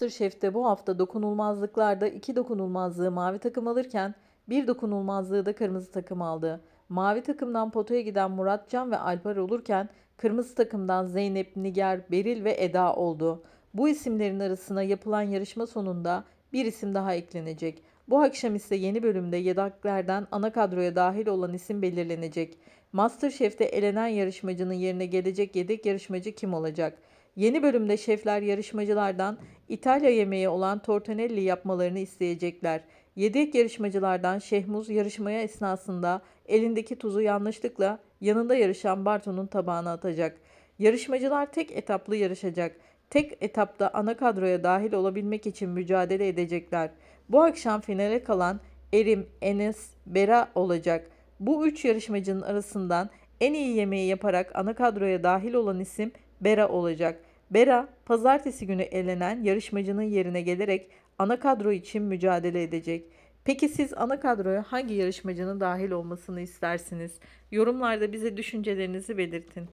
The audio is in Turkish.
Masterchef'te bu hafta dokunulmazlıklarda iki dokunulmazlığı mavi takım alırken bir dokunulmazlığı da kırmızı takım aldı. Mavi takımdan potoya giden Murat, Can ve Alper olurken kırmızı takımdan Zeynep, Niger, Beril ve Eda oldu. Bu isimlerin arasına yapılan yarışma sonunda bir isim daha eklenecek. Bu akşam ise yeni bölümde yedaklerden ana kadroya dahil olan isim belirlenecek. Masterchef'te elenen yarışmacının yerine gelecek yedek yarışmacı kim olacak? Yeni bölümde şefler yarışmacılardan İtalya yemeği olan tortonelli yapmalarını isteyecekler. Yedek yarışmacılardan Şehmuz yarışmaya esnasında elindeki tuzu yanlışlıkla yanında yarışan Barton'un tabağına atacak. Yarışmacılar tek etaplı yarışacak. Tek etapta ana kadroya dahil olabilmek için mücadele edecekler. Bu akşam finale kalan Erim, Enes, Bera olacak. Bu üç yarışmacının arasından en iyi yemeği yaparak ana kadroya dahil olan isim Bera olacak. Bera, pazartesi günü elenen yarışmacının yerine gelerek ana kadro için mücadele edecek. Peki siz ana kadroya hangi yarışmacının dahil olmasını istersiniz? Yorumlarda bize düşüncelerinizi belirtin.